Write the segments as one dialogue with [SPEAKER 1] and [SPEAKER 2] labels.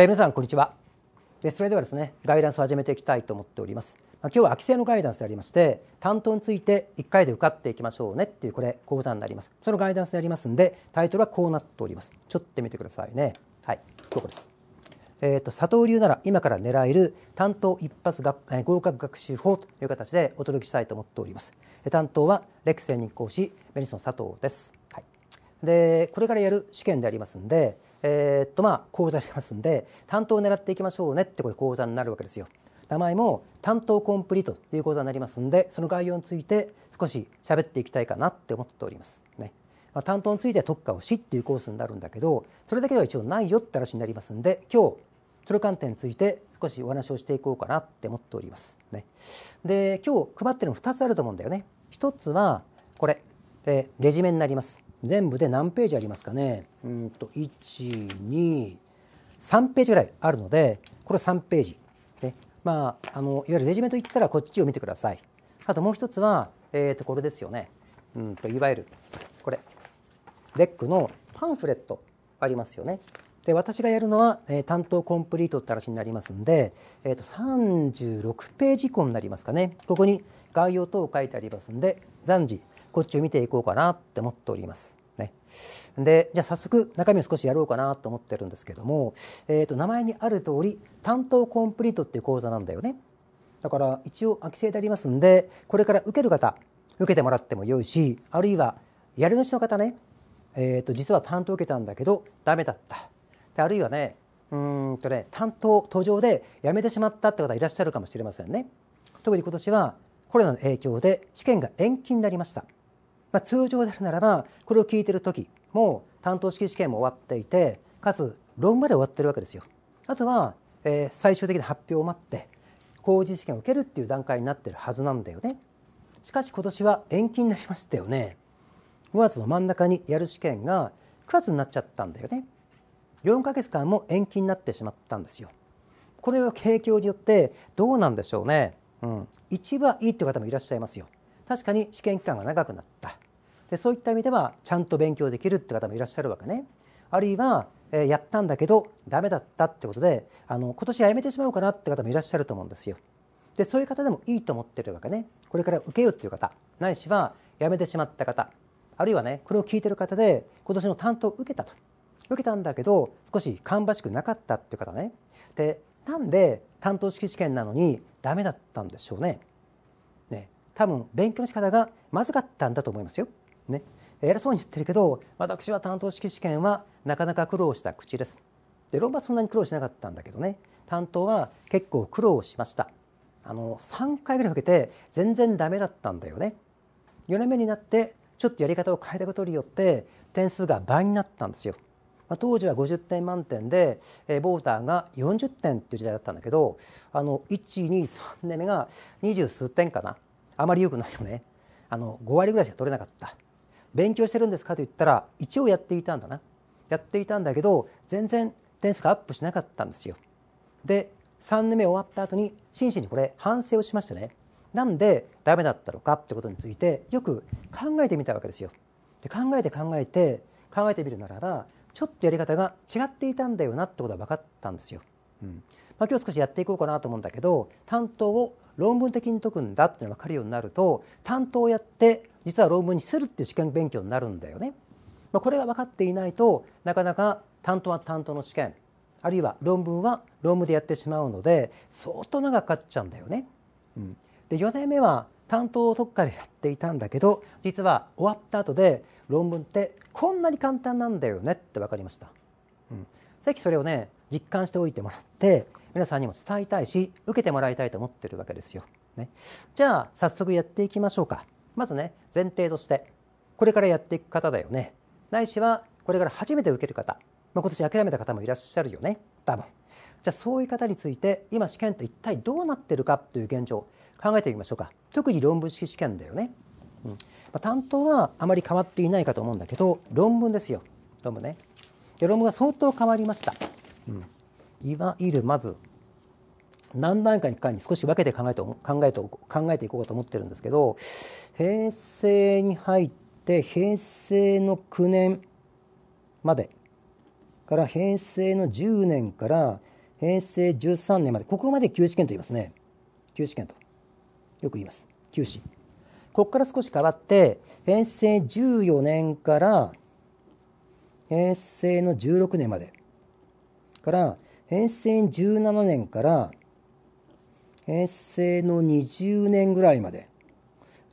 [SPEAKER 1] えー、皆さんこんにちはでそれではですねガイダンスを始めていきたいと思っております、まあ、今日は規制のガイダンスでありまして担当について1回で受かっていきましょうねっていうこれ講座になりますそのガイダンスでありますんでタイトルはこうなっておりますちょっと見てくださいねはいここですえーと、佐藤流なら今から狙える担当一発が、えー、合格学習法という形でお届けしたいと思っております担当はレクセンに講師ベニスの佐藤です、はい、でこれからやる試験でありますんでえー、っとまあ講座しますんで担当を狙っていきましょうねってこれ講座になるわけですよ。名前も担当コンプリートという講座になりますんでその概要について少し喋っていきたいかなって思っております。ねまあ、担当について特化をしっていうコースになるんだけどそれだけでは一応ないよって話になりますんで今日その観点について少しお話をしていこうかなって思っております。ね、で今日配ってるの2つあると思うんだよね。一つはこれ、レジメになります。全部で何ページありますかねうんと123ページぐらいあるのでこれ3ページ、ねまあ、あのいわゆるレジメといったらこっちを見てくださいあともう一つは、えー、とこれですよねうんといわゆるこれレックのパンフレットありますよねで私がやるのは、えー、担当コンプリートって話になりますんで、えー、と36ページ以降になりますかねここに概要等を書いてありますんで暫時こっちを見ていこうかなって思っております。ね、でじゃあ早速中身を少しやろうかなと思ってるんですけども、えー、と名前にある通り担当コンプリートっていう講座なんだよねだから一応空き巣でありますんでこれから受ける方受けてもらってもよいしあるいはやり主の方ね、えー、と実は担当受けたんだけど駄目だったであるいはねうんとね担当途上で辞めてしまったって方いらっしゃるかもしれませんね特に今年はコロナの影響で試験が延期になりましたまあ、通常であるならばこれを聞いてる時もう担当式試験も終わっていてかつ論文まで終わってるわけですよ。あとは、えー、最終的な発表を待って工事試験を受けるっていう段階になってるはずなんだよね。しかし今年は延期になりましたよね。5月の真ん中にやる試験が9月になっちゃったんだよね。4ヶ月間も延期になってしまったんですよ。これは景況によってどうなんでしょうね。うん、一番いいという方もいらっしゃいますよ。確かに試験期間が長くなったでそういった意味ではちゃんと勉強できるって方もいらっしゃるわけねあるいは、えー、やったんだけどダメだったってことであの今年辞めてしまおうかなって方もいらっしゃると思うんですよでそういう方でもいいと思ってるわけねこれから受けようっていう方ないしは辞めてしまった方あるいはねこれを聞いてる方で今年の担当を受けたと受けたんだけど少し芳しくなかったっていう方ねでなんで担当式試験なのにダメだったんでしょうね多分勉強の仕方がまずかったんだと思いますよ。ね、偉そうに言ってるけど私は担当式試験はなかなか苦労した口です。で論文はそんなに苦労しなかったんだけどね担当は結構苦労しました。あの3回ぐらいかけて全然ダメだったんだよね。4年目になってちょっとやり方を変えたことによって点数が倍になったんですよ。まあ、当時は50点満点で、えボーターが40点っていう時代だったんだけどあの123年目が20数点かなあまり良くないよねあの5割ぐらいしか取れなかった勉強してるんですかと言ったら一応やっていたんだなやっていたんだけど全然点数がアップしなかったんですよで3年目終わった後に真摯にこれ反省をしましたねなんでダメだったのかってことについてよく考えてみたわけですよで考えて考えて考えてみるならばちょっとやり方が違っていたんだよなってことが分かったんですよ、うんまあ、今日少しやっていこうかなと思うんだけど担当を論文的に解くんだっていうのが分かるようになると担当をやって実は論文にするっていう試験勉強になるんだよね。まあ、これが分かっていないとなかなか担当は担当の試験あるいは論文は論文でやってしまうので相当長くかっちゃうんだよね。うん、で4年目は担当をどっかでやっていたんだけど実は終わった後で論文ってこんなに簡単なんだよねって分かりました。うん、ぜひそれをね実感しておいてもらって皆さんにも伝えたいし受けてもらいたいと思ってるわけですよ。ね、じゃあ早速やっていきましょうか。まずね前提としてこれからやっていく方だよね。ないしはこれから初めて受ける方、まあ、今年諦めた方もいらっしゃるよね多分。じゃあそういう方について今試験って一体どうなってるかという現状考えてみましょうか。特に論文式試験だよね。うんまあ、担当はあまり変わっていないかと思うんだけど論文ですよ論文ね。で論文は相当変わりました。うん、いわゆるまず何段階かに少し分けて考えて考えて考えていこうかと思ってるんですけど平成に入って平成の9年までから平成の10年から平成13年までここまで旧試験と言いますね旧試験とよく言います旧試ここから少し変わって平成14年から平成の16年までから平成17年から平成の20年ぐらいまで。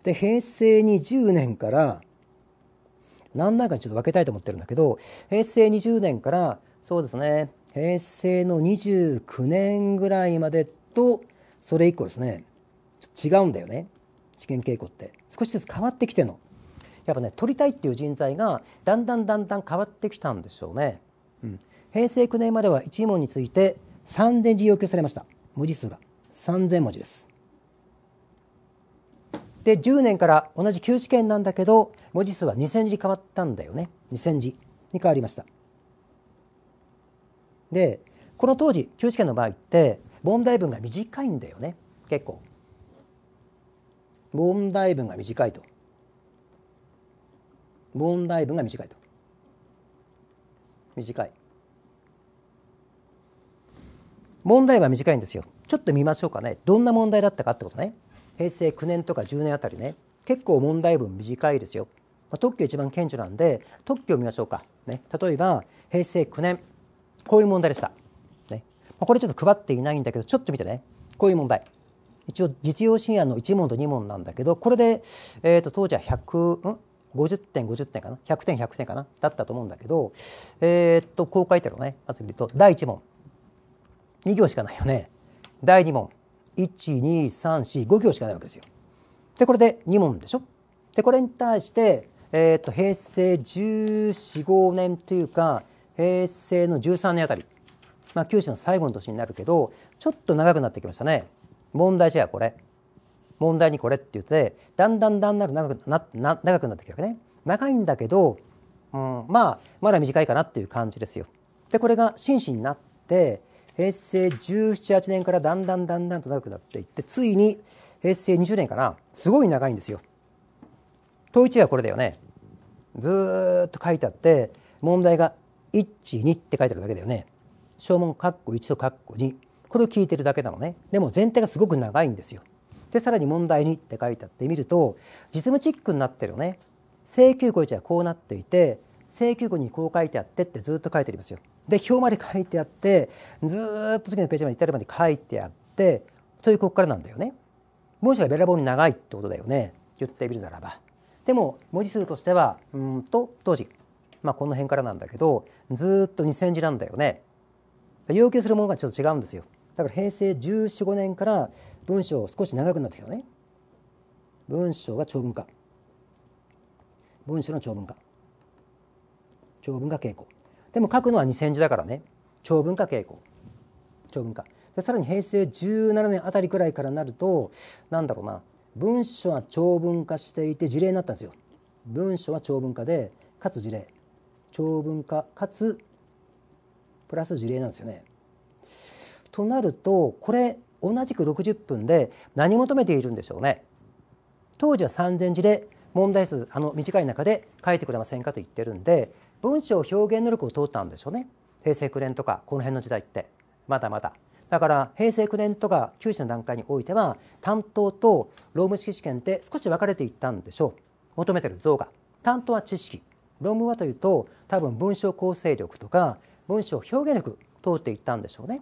[SPEAKER 1] で、平成20年から、何段かにちょっと分けたいと思ってるんだけど、平成20年から、そうですね、平成の29年ぐらいまでと、それ以降ですね、違うんだよね。試験傾向って。少しずつ変わってきての。やっぱね、取りたいっていう人材が、だんだんだんだん変わってきたんでしょうね。うん、平成9年までは1問について3000字要求されました。文字数が。3,000文字です。で10年から同じ旧試験なんだけど文字数は2,000字に変わったんだよね2,000字に変わりました。でこの当時旧試験の場合って問題文が短いんだよね結構。問題文が短いと。問題文が短いと。短い。問題は短いんですよ。ちょっと見ましょうかねどんな問題だったかってことね平成9年とか10年あたりね結構問題文短いですよ、まあ、特許一番顕著なんで特許を見ましょうか、ね、例えば平成9年こういう問題でした、ねまあ、これちょっと配っていないんだけどちょっと見てねこういう問題一応実用新案の1問と2問なんだけどこれで、えー、と当時は100、うん50点50点かな100点100点かなだったと思うんだけどえー、っとこう書いてあるのねまず見ると第1問2行しかないよね第2問12345行しかないわけですよ。でこれで2問でしょでこれに対して、えーと、平成1415年というか平成の13年あたり、まあ、九州の最後の年になるけどちょっと長くなってきましたね問題じゃこれ問題にこれって言ってだんだんだんだん長くなな長くなってきたわけね長いんだけど、うん、まあまだ短いかなっていう感じですよ。でこれが真摯になって平成1718年からだんだんだんだんと長くなっていってついに平成20年かなすごい長いんですよ。統一はこれだよねずっと書いてあって問題が12って書いてあるだけだよね小問括弧1と括弧2これを聞いてるだけなのねでも全体がすごく長いんですよでさらに問題2って書いてあってみると実務チックになってるよね請求こいはこうなっていて請求後にこう書いてあってってずっと書いてありますよ。で表まで書いてあってずっと次のページまで至るまで書いてあってというここからなんだよね。文章がべらぼうに長いってことだよね言ってみるならば。でも文字数としてはうんと当時、まあ、この辺からなんだけどずっと2,000字なんだよね。要求するものがちょっと違うんですよ。だから平成1415年から文章少し長くなってきたね。文章が長文化。文章の長文化。長文化傾向でも書くのは2000字だからね長文化傾向長文化でさらに平成17年あたりくらいからなると何だろうな文書は長文化していて事例になったんですよ文書は長文化でかつ事例長文化かつプラス事例なんですよねとなるとこれ同じく60分で何求めているんでしょうね当時は3,000字で問題数あの短い中で書いてくれませんかと言ってるんで文章表現能力を通ったんでょうね平成9年とかこの辺の時代ってまだまだだから平成9年とか九州の段階においては担当と労務式試験って少し分かれていったんでしょう求めてる像が担当は知識論文はというと多分文章構成力とか文章表現力通っていったんでしょうね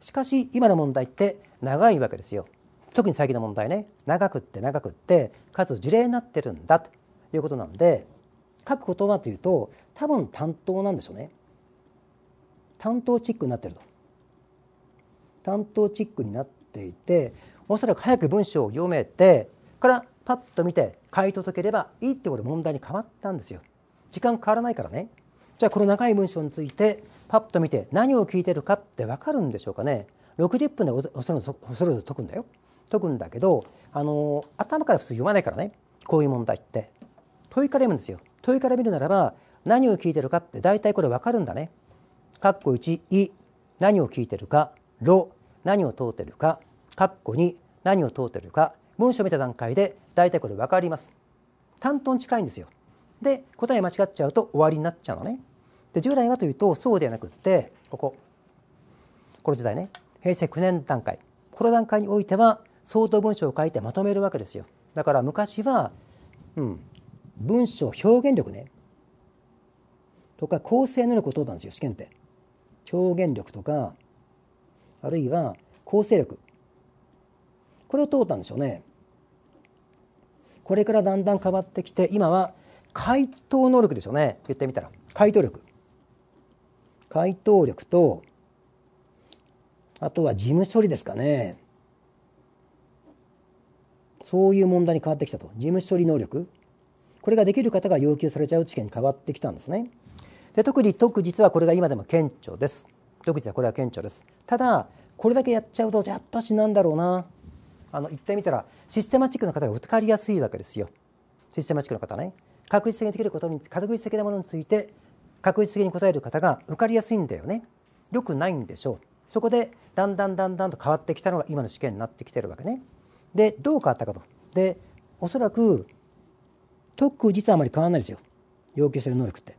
[SPEAKER 1] しかし今の問題って長いわけですよ特に最近の問題ね長くって長くってかつ事例になってるんだということなんでく言葉というと多分担当なんでしょうね担当チックになってると担当チックになっていておそらく早く文章を読めてからパッと見て回答解ければいいってこと問題に変わったんですよ時間変わらないからねじゃあこの長い文章についてパッと見て何を聞いてるかって分かるんでしょうかね60分で恐れず解くんだよ解くんだけどあの頭から普通読まないからねこういう問題って問いかれるんですよ問いから見るならば何を聞いてるかって大体これ分かるんだね。括弧1い何を聞いてるかろ何を問うてるか括弧2何を問うてるか文章を見た段階で大体これ分かります。担当に近いんですよ。で答え間違っちゃうと終わりになっちゃうのね。で従来はというとそうではなくってこここの時代ね平成9年段階この段階においては相当文章を書いてまとめるわけですよ。だから昔は、うん、文章表現力ねとか構成能力を問うたんですよ試験って表現力とかあるいは構成力これを問うたんでしょうねこれからだんだん変わってきて今は回答能力でしょうね言ってみたら回答力回答力とあとは事務処理ですかねそういう問題に変わってきたと事務処理能力これができる方が要求されちゃう知見に変わってきたんですね。で特に特実はこれが今でも顕著です。特実はこれは顕著です。ただこれだけやっちゃうとやっぱしなんだろうなあの言ってみたらシステマチックの方が分かりやすいわけですよ。システマチックの方ね。確実的にできることに確実的なものについて確実的に答える方が受かりやすいんだよね。よくないんでしょう。そこでだんだんだんだんと変わってきたのが今の試験になってきてるわけね。でどう変わったかと。でおそらく特実はあまり変わらないですよ要求する能力って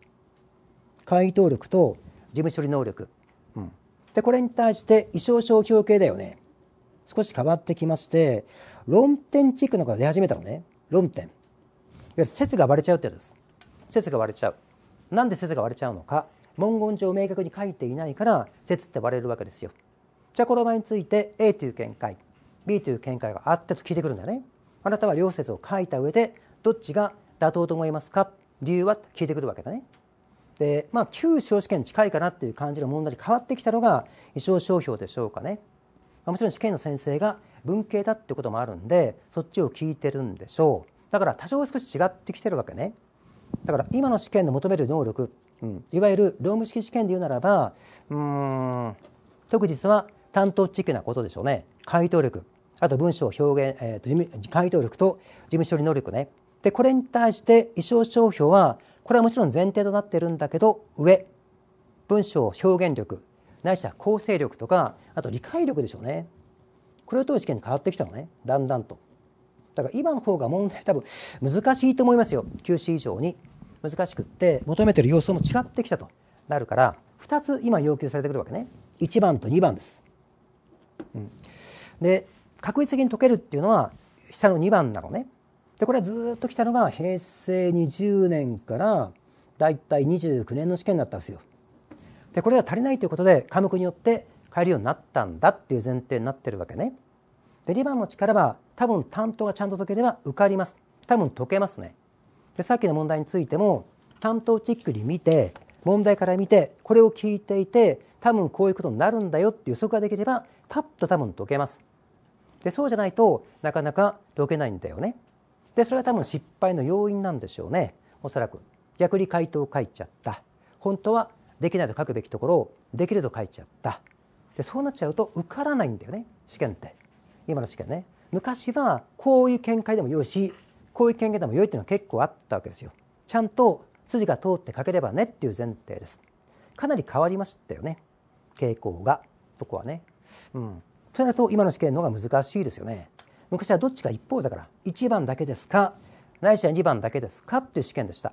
[SPEAKER 1] 回答力と事務処理能力、うん、でこれに対して異常症表系だよね少し変わってきまして論点チックのが出始めたのね論点いわゆる説が割れちゃうってやつです説が割れちゃうなんで説が割れちゃうのか文言上明確に書いていないから説って割れるわけですよじゃあこの場合について A という見解 B という見解があったと聞いてくるんだよねあなたは両説を書いた上でどっちが妥当と思いますか理由は聞いてくるわけだね。でまあ、旧司法試験に近いかなっていう感じの問題に変わってきたのが異常商標でしょうかね、まもちろん試験の先生が文系だってこともあるんでそっちを聞いてるんでしょうだから多少少し違ってきてるわけねだから今の試験の求める能力、うん、いわゆる労務式試験で言うならばうん特実は担当地域なことでしょうね回答力あと文章表現、えーと、と回答力と事務処理能力ねでこれに対して意思商標はこれはもちろん前提となっているんだけど上文章表現力ないしは構成力とかあと理解力でしょうねこれを問う試験に変わってきたのねだんだんとだから今の方が問題多分難しいと思いますよ休止以上に難しくって求めてる要素も違ってきたとなるから2つ今要求されてくるわけね1番と2番です、うん、で確率的に解けるっていうのは下の2番なのねでこれはずっと来たのが平成20年からだいたい29年の試験だったんですよ。でこれが足りないということで科目によって変えるようになったんだっていう前提になってるわけね。で2番の力は多分担当がちゃんと解ければ受かります。多分解けますね。でさっきの問題についても担当チックに見て問題から見てこれを聞いていて多分こういうことになるんだよっていう予測ができればパッと多分解けます。でそうじゃないとなかなか解けないんだよね。でそれは多分失敗の要因なんでしょうねおそらく逆に回答を書いちゃった本当はできないと書くべきところをできると書いちゃったでそうなっちゃうと受からないんだよね試験って今の試験ね昔はこういう見解でもよいしこういう見解でもよいっていうのは結構あったわけですよちゃんと筋が通って書ければねっていう前提ですかなり変わりましたよね傾向がそこはねうんそれだと今の試験の方が難しいですよね昔はどっちか一方だから1番だけですかないしは2番だけですかっていう試験でした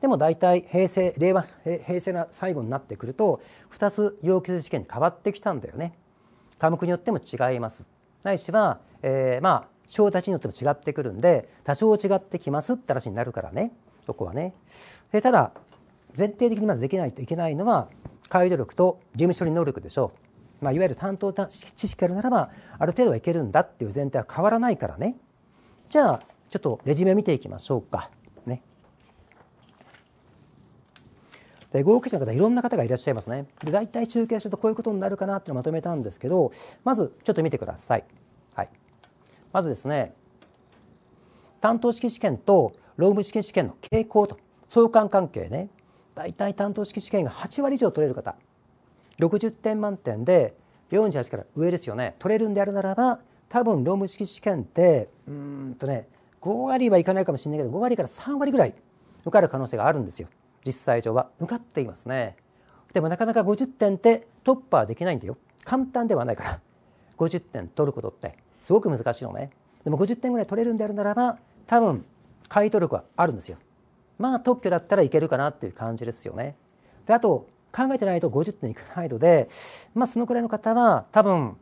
[SPEAKER 1] でも大体平成令和平成の最後になってくると2つ要求試験に変わってきたんだよね科目によっても違いますないしは、えー、まあ小たちによっても違ってくるんで多少違ってきますって話になるからねそこはねでただ前提的にまずできないといけないのは解読力と事務処理能力でしょうまあ、いわゆる担当知識あるならばある程度はいけるんだっていう前提は変わらないからねじゃあちょっとレジュメを見ていきましょうか。ね、で合計者の方いろんな方がいらっしゃいますね。で大体集計するとこういうことになるかなっていうのをまとめたんですけどまずちょっと見てください。はい、まずですね担当式試験と労務式試験の傾向と相関関係ね大体担当式試験が8割以上取れる方60点満点で48から上ですよね取れるんであるならば多分労務式試験ってうんとね5割はいかないかもしれないけど5割から3割ぐらい受かる可能性があるんですよ実際上は受かっていますねでもなかなか50点って突破できないんだよ簡単ではないから50点取ることってすごく難しいのねでも50点ぐらい取れるんであるならば多分回答力はあるんですよまあ特許だったらいけるかなっていう感じですよねであと考えてないと50点いかないので、まあ、そのくらいの方は多分、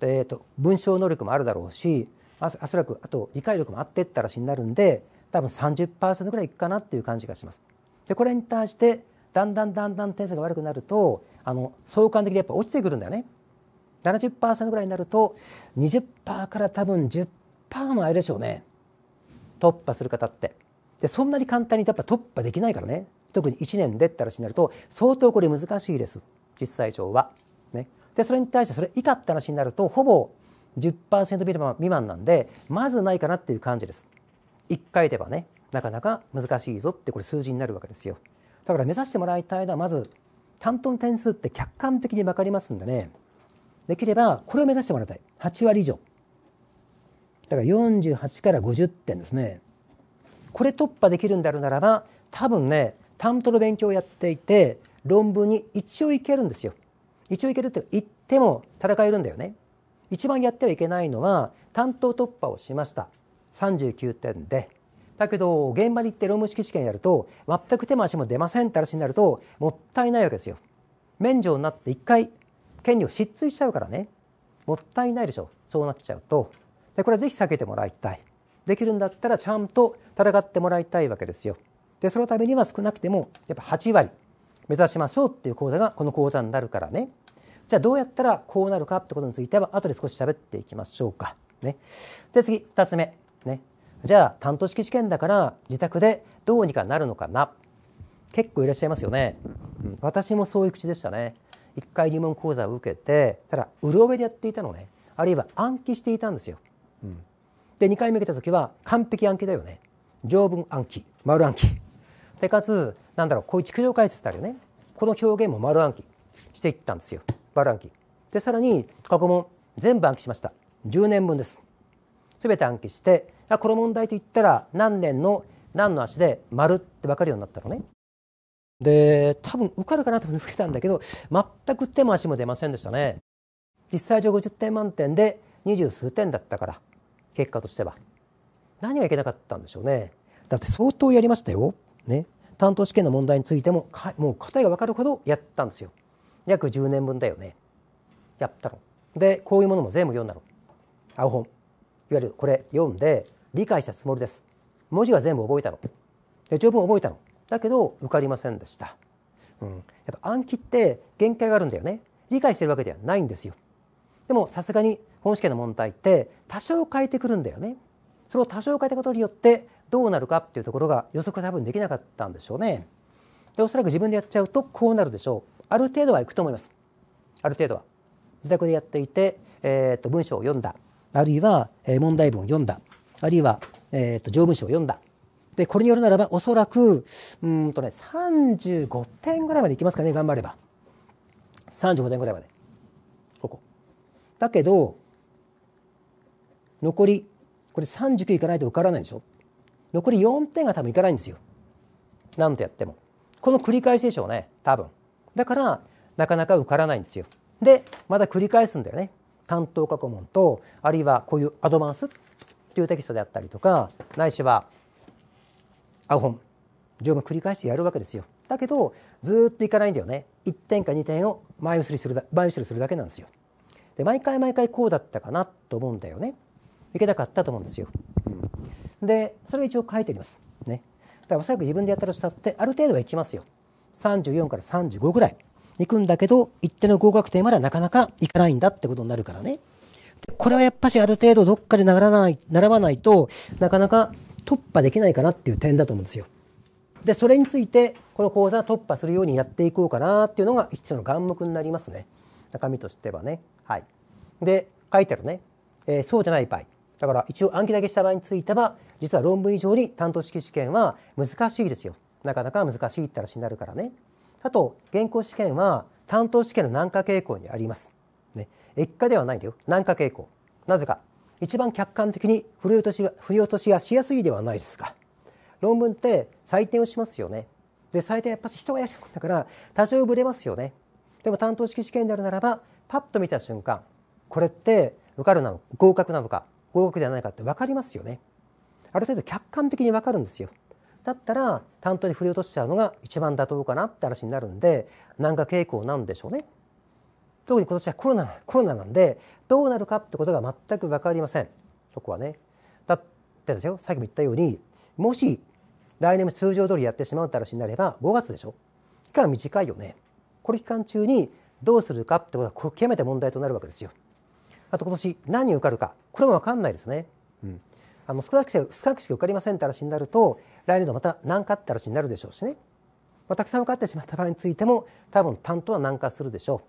[SPEAKER 1] えーと、文章能力もあるだろうしおそらくあと理解力もあってったらしになるんで多分30%ぐらいいくかなっていう感じがします。でこれに対してだんだんだんだん点数が悪くなるとあの相関的にやっぱ落ちてくるんだよね。70%ぐらいになると20%から多分10%の間でしょうね突破する方ってでそんなに簡単にやっぱ突破できないからね特に1年でって話になると相当これ難しいです実際上は。ね、でそれに対してそれ以下って話になるとほぼ10%未満なんでまずないかなっていう感じです。1回ではねなかなか難しいぞってこれ数字になるわけですよ。だから目指してもらいたいのはまず担当の点数って客観的に分かりますんでねできればこれを目指してもらいたい8割以上だから48から50点ですねこれ突破できるんであるならば多分ね担当の勉強をやっていて論文に一応行けるんですよ。一応行けるって言っても戦えるんだよね。一番やってはいけないのは担当突破をしました39点でだけど現場に行って論文式試験やると全く手も足も出ませんって話になるともったいないわけですよ免除になって一回権利を失墜しちゃうからねもったいないでしょそうなっちゃうとでこれはぜひ避けてもらいたいできるんだったらちゃんと戦ってもらいたいわけですよでそのためには少なくてもやっぱ8割目指しましょうっていう講座がこの講座になるからねじゃあどうやったらこうなるかってことについては後で少し喋っていきましょうか。ね、で次2つ目、ね、じゃあ担当式試験だから自宅でどうにかなるのかな結構いらっしゃいますよね、うん、私もそういう口でしたね1回入門講座を受けてただうるおえでやっていたのねあるいは暗記していたんですよ、うん、で2回目受けた時は完璧暗記だよね条文暗記丸暗記でかつなんだろうこういう築城解説ってあるよねこの表現も丸暗記していったんですよ丸暗記でさらに過去問全部暗記しました10年分です全て暗記してあこの問題といったら何年の何の足で丸って分かるようになったのねで多分受かるかなと思ってたんだけど全く手も足も出ませんでしたね実際上50点満点で二十数点だったから結果としては何がいけなかったんでしょうねだって相当やりましたよね、担当試験の問題についてももう答えが分かるほどやったんですよ。約10年分だよね。やったの。でこういうものも全部読んだの。青本いわゆるこれ読んで理解したつもりです。文字は全部覚えたの。で条文覚えたの。だけど受かりませんでした。うん、やっぱ暗記って限界があるんだよね。理解してるわけではないんですよ。でもさすがに本試験の問題って多少変えてくるんだよね。それを多少変えたことによってどうなるかっていうところが予測多分できなかったんでしょうね。でおそらく自分でやっちゃうとこうなるでしょう。ある程度はいくと思います。ある程度は。自宅でやっていて、えー、と文章を読んだあるいは問題文を読んだあるいは、えー、と条文書を読んだでこれによるならばおそらくうんとね35点ぐらいまでいきますかね頑張れば35点ぐらいまでここだけど残りこれ39いかないと受からないでしょ残り4点が多分いかないんですよ何とやってもこの繰り返しでしょうね多分だからなかなか受からないんですよでまた繰り返すんだよね担当過去問とあるいはこういうアドバンスっていうテキストであったりとかないしはアウホン十分繰り返してやるわけですよだけどずっといかないんだよね1点か2点を前後ろする前後するだけなんですよで毎回毎回こうだったかなと思うんだよねいけなかったと思うんですよでそれが一応書いてあります。ね、だからおそらく自分でやったらしたってある程度はいきますよ。34から35ぐらい行くんだけど一定の合格点まではなかなか行かないんだってことになるからね。これはやっぱしある程度どっかでならない並ばないとなかなか突破できないかなっていう点だと思うんですよ。でそれについてこの講座突破するようにやっていこうかなっていうのが一つの眼目になりますね中身としてはね。はい、で書いてあるね、えー、そうじゃない場合だから一応暗記だけした場合については実は論文以上に担当式試験は難しいですよなかなか難しいって話になるからねあと現行試験は担当試験の難化傾向にあります、ね、液化ではないんだよ難化傾向なぜか一番客観的に振り落とし振り落としがしやすいではないですか論文って採点をしますよねで採点やっぱし人がやるもんだから多少ぶれますよねでも担当式試験であるならばパッと見た瞬間これって受かるなの合格なのか合格ではないかって分かりますよねある程度客観的に分かるんですよ。だったら担当に振り落としちゃうのが一番妥当かなって話になるんで南か傾向なんでしょうね。特に今年はコロナコロナなんでどうなるかってことが全く分かりませんそこはね。だってですよさっきも言ったようにもし来年も通常通りやってしまうって話になれば5月でしょ期間短いよね。これ期間中にどうするかってことが極めて問題となるわけですよ。あと今年何に受かるかこれも分かんないですね。うんあの少なくして不なくし受かりませんって話になると来年度また難化って話になるでしょうしね、まあ、たくさん受かってしまった場合についても多分担当は難化するでしょ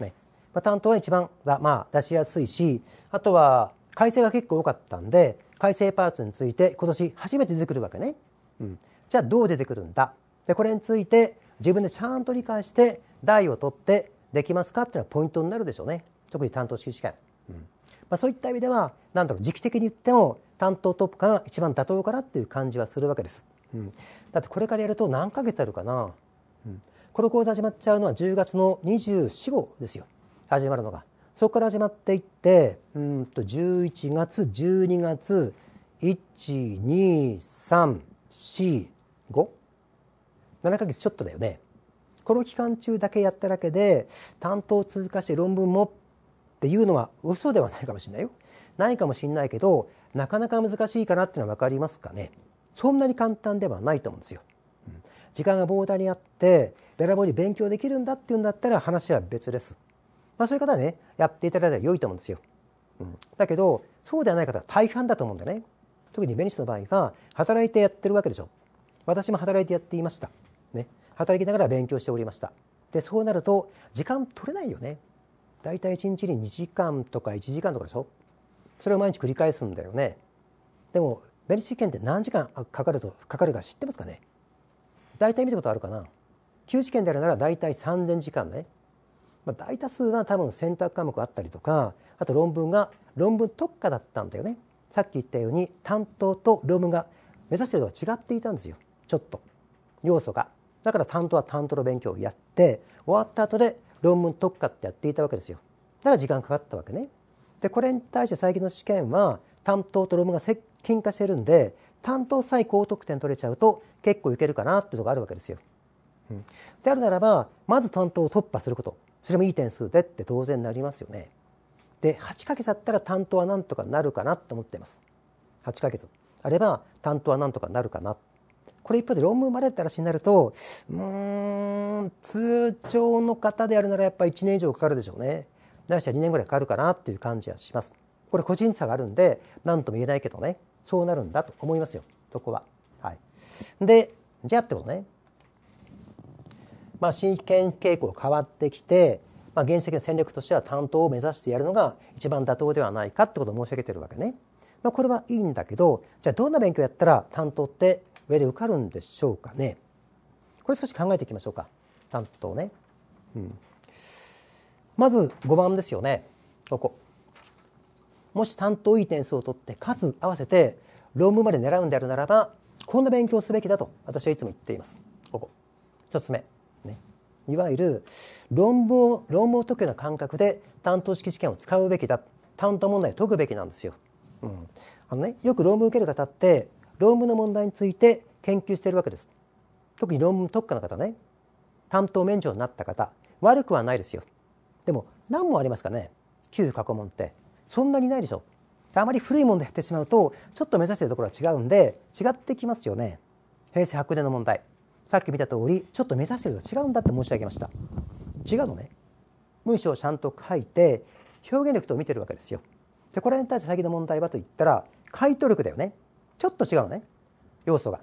[SPEAKER 1] う。ねまあ、担当は一番、まあ、出しやすいしあとは改正が結構多かったんで改正パーツについて今年初めて出てくるわけね。うん、じゃあどう出てくるんだでこれについて自分でちゃんと理解して台を取ってできますかっていうのはポイントになるでしょうね特に担当指揮官。うんまあ、そういった意味では何だろう時期的に言っても担当トップが一番妥当かなっていう感じはするわけです。うん、だってこれからやると何ヶ月あるかな、うん、この講座始まっちゃうのは10月の24号ですよ始まるのが。そこから始まっていってうんと11月12月12345七ヶ月ちょっとだよね。この期間中だけやっただけで担当を通過して論文もっていうのは嘘ではないかもしれないよ。ないかもしれないけどなかなか難しいかなっていうのは分かりますかね。そんなに簡単ではないと思うんですよ。うん、時間が膨大にあってべらぼうに勉強できるんだっていうんだったら話は別です。まあ、そういう方はねやっていただいたら良いと思うんですよ。うん、だけどそうではない方は大半だと思うんだね。特にベニスの場合は働いてやってるわけでしょ。私も働いてやっていました。ね、働きながら勉強しておりました。でそうなると時間取れないよね。大体1日に2時間とか1時間とかでしょそれを毎日繰り返すんだよねでもメルチ検定何時間かかるとかかるか知ってますかね大体見たことあるかな9試験であるなら大体3,000時間ね、まあ、大多数は多分選択科目あったりとかあと論文が論文特化だったんだよねさっき言ったように担当と論文が目指しているとは違っていたんですよちょっと要素がだから担当は担当の勉強をやって終わった後で論文特化ってやっていたわけですよだから時間かかったわけねでこれに対して最近の試験は担当と論文が接近化してるんで担当さえ高得点取れちゃうと結構いけるかなっていうとこあるわけですよ、うん、であるならばまず担当を突破することそれもいい点数でって当然なりますよねで8ヶ月あったら担当はなんとかなるかなと思っています8ヶ月あれば担当はなんとかなるかなこれ一方で論文までって話になるとうん通常の方でやるならやっぱ1年以上かかるでしょうねないしは2年ぐらいかかるかなっていう感じはしますこれ個人差があるんで何とも言えないけどねそうなるんだと思いますよそこははいでじゃあってことねまあ真剣傾向変わってきて、まあ、原始的な戦略としては担当を目指してやるのが一番妥当ではないかってことを申し上げてるわけね、まあ、これはいいんだけどじゃあどんな勉強やったら担当って上で受かるんでしょうかね。これ少し考えていきましょうか。担当ね。うん、まず5番ですよね。ここ。もし担当いい点数を取って、かつ合わせて論文まで狙うんであるならば、こんな勉強すべきだと私はいつも言っています。ここ。1つ目。ね、いわゆる論文を論文を解くような感覚で担当式試験を使うべきだ。担当問題を解くべきなんですよ。うん、あのね、よく論文受ける方って論文の問題について研究しているわけです。特に論文特化の方ね担当免除になった方悪くはないですよ。でも何問ありますかね旧過去問ってそんなにないでしょ。あまり古い問題やってしまうとちょっと目指しているところは違うんで違ってきますよね。平成白年の問題さっき見た通りちょっと目指していると違うんだって申し上げました。違うのね。文章をちゃんと書いて表現力と見てるわけですよ。でこれに対して先の問題はといったら回答力だよね。ちょっと違うのね要素が。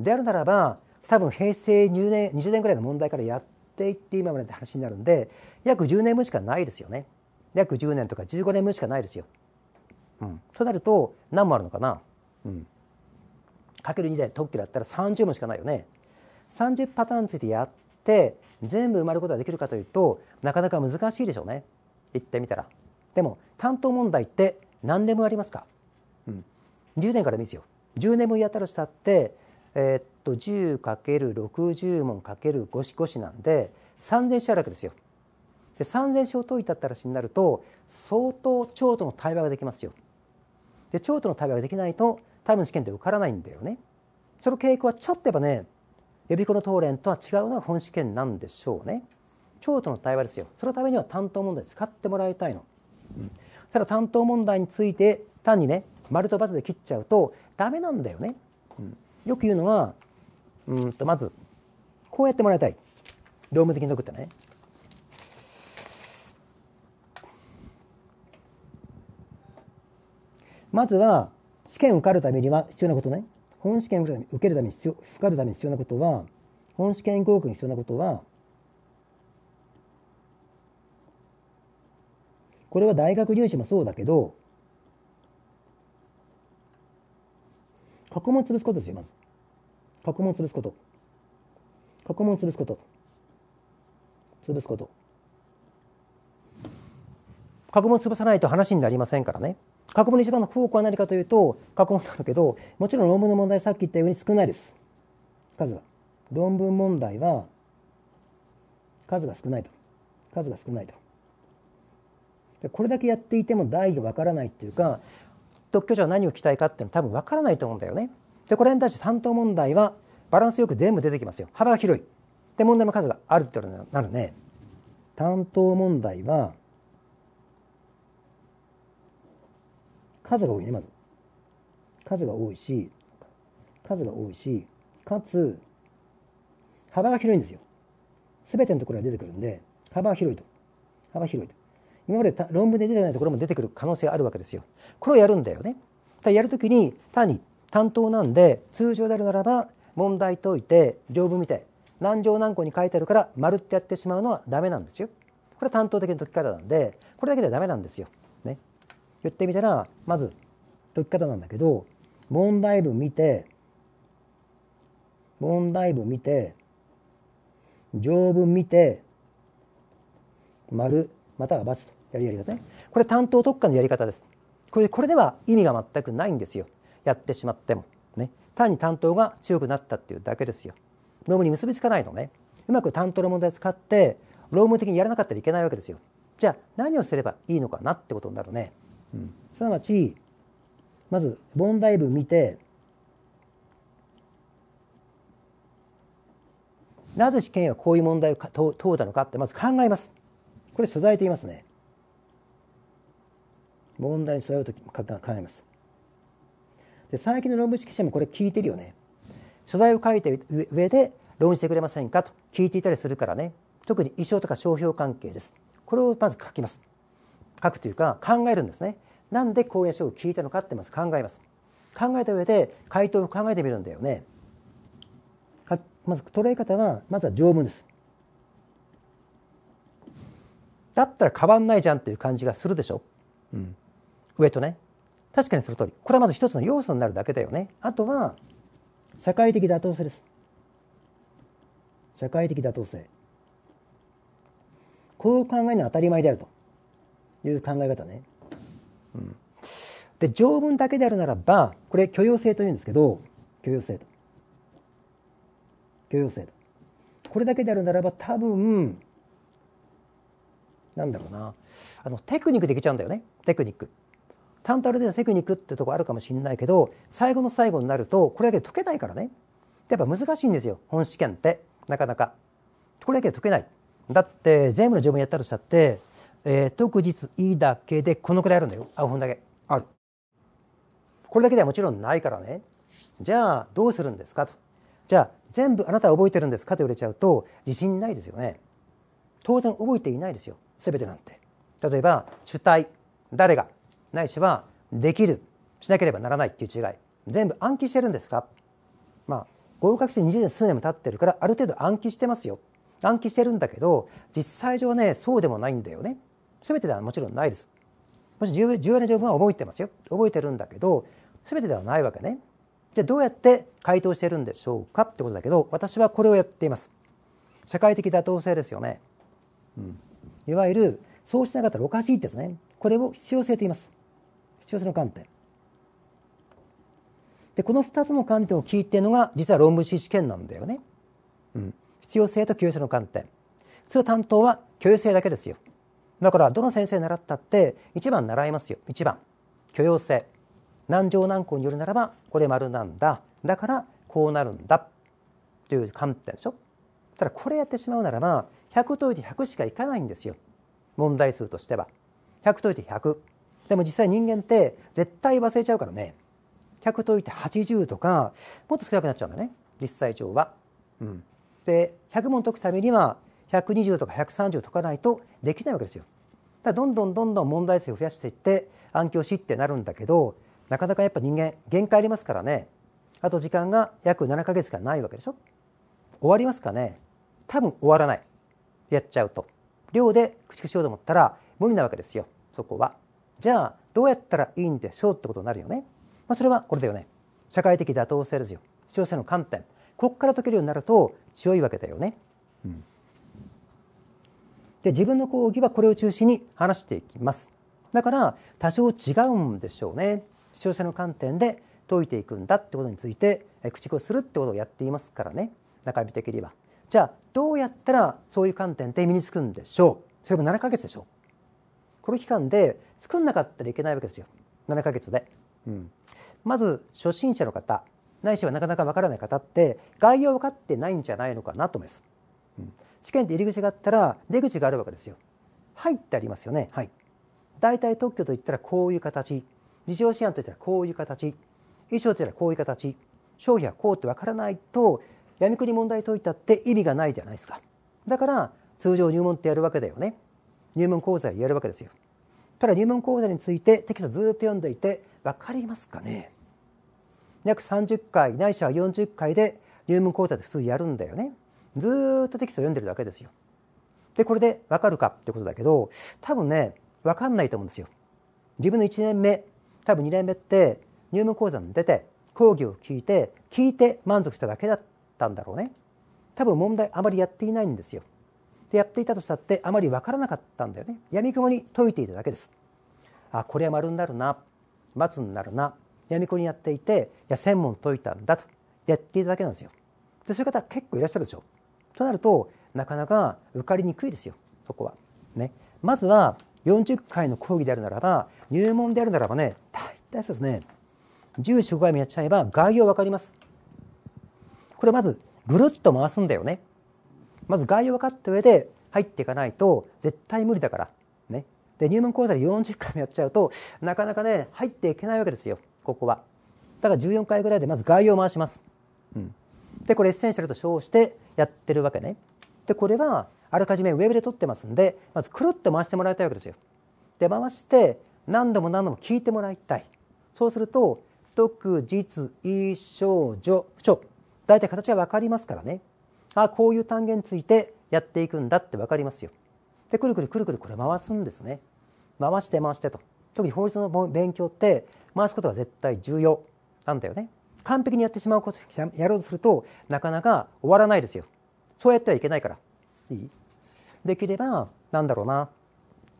[SPEAKER 1] であるならば多分平成10年20年ぐらいの問題からやっていって今までって話になるんで約10年分しかないですよね。約10年とか15年分しかないですよ。うん、となると何もあるのかな、うん、かける2で特許だったら30もしかないよね。30パターンについてやって全部埋まることができるかというとなかなか難しいでしょうね言ってみたら。でも担当問題って何でもありますか、うん、10年から見ですよ10年分やったらしたって、えー、っと 10×60 問 ×5 しなんで3,000子あるわけですよ。で3,000子解いたったらしになると相当腸との対話ができますよ。で腸との対話ができないと多分試験で受からないんだよね。その傾向はちょっとやっぱね予備校の答練とは違うのが本試験なんでしょうね。腸との対話ですよ。そのためには担当問題使ってもらいたいの。ただ担当問題について単にね丸とバ×で切っちゃうとダメなんだよね。うん、よく言うのはうんとまずこうやってもらいたいドー的に解くってね。まずは試験を受かるためには必要なことね本試験を受けるために必要受かるために必要なことは本試験合格に必要なことはこれは大学入試もそうだけど過去問潰すことですよまず過去問潰すこと過去問潰すこと潰すこと過去問潰さないと話になりませんからね過去問の一番の効果は何かというと過去問なんだけどもちろん論文の問題さっき言ったように少ないです数は論文問題は数が少ないと数が少ないとこれだけやっていても大義わからないっていうか独居者は何を聞きたいかっていうのは多分わからないと思うんだよね。でこれに対して担当問題はバランスよく全部出てきますよ幅が広いで問題の数があるってことになるね担当問題は数が多いねまず数が多いし数が多いしかつ幅が広いんですよ全てのところが出てくるんで幅が広いと幅広いと今まで論文で出てないところも出てくる可能性あるわけですよ。これをやるんだよね。ただやるときに単に担当なんで通常であるならば問題解いて条文見て何条何項に書いてあるから丸ってやってしまうのはダメなんですよ。これは担当的な解き方なんでこれだけではダメなんですよ。ね、言ってみたらまず解き方なんだけど問題文見て問題文見て条文見て丸または罰とやるやり方ねこれ担当特化のやり方ですこれこれでは意味が全くないんですよやってしまってもね単に担当が強くなったっていうだけですよ労務に結びつかないのねうまく担当の問題を使って労務的にやらなかったらいけないわけですよじゃあ何をすればいいのかなってことになるね、うん、すなわちまず問題文見てなぜ試験はこういう問題を問うたのかってまず考えますこれ所在と言いますね問題に備えると考えますで最近の論文識者もこれ聞いてるよね所在を書いて上で論じてくれませんかと聞いていたりするからね特に衣装とか商標関係ですこれをまず書きます書くというか考えるんですねなんで公演書を聞いたのかってまず考えます考えた上で回答を考えてみるんだよねまず捉え方はまずは条文ですだったら変わんないじゃんっていう感じがするでしょ、うん、上とね確かにその通りこれはまず一つの要素になるだけだよねあとは社会的妥当性です社会的妥当性こう考えるのは当たり前であるという考え方ね、うん、で条文だけであるならばこれ許容性というんですけど許容性と許容性とこれだけであるならば多分なんだろうなあのテクニックできちゃうんだよねテクニック。単体でテクニックってとこあるかもしれないけど最後の最後になるとこれだけで解けないからねやっぱ難しいんですよ本試験ってなかなかこれだけで解けないだって全部の条文やったとしたって、えー、特実いいだけでこのくらいあるんだよ青本だけあるこれだけではもちろんないからねじゃあどうするんですかとじゃあ全部あなたは覚えてるんですかと言われちゃうと自信ないですよね当然覚えていないですよ全てなんて例えば主体誰がないしはできるしなければならないっていう違い全部暗記してるんですかまあ合格して20年数年も経ってるからある程度暗記してますよ暗記してるんだけど実際上ねそうでもないんだよね全てではもちろんないですもし重要な条文は覚えてますよ覚えてるんだけど全てではないわけねじゃあどうやって回答してるんでしょうかってことだけど私はこれをやっています社会的妥当性ですよね、うん、いわゆるそうしなかったらおかしいですねこれを必要性と言います必要性の観点でこの2つの観点を聞いているのが実は論文 C 試験なんだよね、うん、必要性と給与性の観点普通担当は許容性だけですよだからどの先生習ったって1番習いますよ1番許容性難情難項によるならばこれ丸なんだだからこうなるんだという観点でしょただこれやってしまうならば100解いて100しかいかないんですよ問題数としては100解いて100でも実際人間って絶対忘れちゃうからね100解いて80とかもっと少なくなっちゃうんだね実際上は、うん、で100問解くためには120とか130解かないとできないわけですよだどんどんどんどん問題数を増やしていって暗記をしってなるんだけどなかなかやっぱ人間限界ありますからねあと時間が約7ヶ月がないわけでしょ終わりますかね多分終わらないやっちゃうと量で駆逐しようと思ったら無理なわけですよそこは。じゃあどうやったらいいんでしょうってことになるよね。まあ、それはこれだよね。社会的妥当性ですよ。視聴者の観点。ここから解けるようになると強いわけだよね。うん、で自分の講義はこれを中心に話していきます。だから多少違うんでしょうね。視聴者の観点で解いていくんだってことについて駆逐をするってことをやっていますからね中指的には。じゃあどうやったらそういう観点って身につくんでしょうそれも7ヶ月でしょうこの期間で作んなかったらいけないわけですよ7ヶ月で、うん、まず初心者の方ないしはなかなかわからない方って概要分かってないんじゃないのかなと思います、うん、試験って入り口があったら出口があるわけですよ入ってありますよねはい大体特許といったらこういう形事情試案といったらこういう形衣装といったらこういう形商品はこうってわからないとやみくり問題解いたって意味がないじゃないですかだから通常入門ってやるわけだよね入門講座やるわけですよただ入門講座についてテキストずっと読んでいて分かりますかね約30回ないしは40回で入門講座で普通やるんだよねずっとテキスト読んでるだけですよでこれで分かるかってことだけど多分ね分かんないと思うんですよ自分の1年目多分2年目って入門講座に出て講義を聞いて聞いて満足しただけだったんだろうね多分問題あまりやっていないんですよでやっていたとしたってあまり分からなかったんだよねやみくもに解いていただけですあこれは丸になるな×になるなやみくもにやっていていや専門解いたんだとやっていただけなんですよでそういう方結構いらっしゃるでしょとなるとなかなか受かりにくいですよそこはねまずは40回の講義であるならば入門であるならばね大体そうですね15回もやっちゃえば概要分かりますこれまずぐるっと回すんだよねまず概要分かった上で入っていかないと絶対無理だからねで入門講座で40回もやっちゃうとなかなかね入っていけないわけですよここはだから14回ぐらいでまず概要を回します、うん、でこれエッセンシャルと称してやってるわけねでこれはあらかじめウェブで撮ってますんでまずくるっと回してもらいたいわけですよで回して何度も何度も聞いてもらいたいそうすると「特実意症女、不調」大体形は分かりますからねあこういう単元についてやっていくんだって分かりますよでくるくるくるくるこれ回すんですね回して回してと特に法律の勉強って回すことが絶対重要なんだよね完璧にやってしまうことやろうとするとなかなか終わらないですよそうやってはいけないからいいできればなんだろうな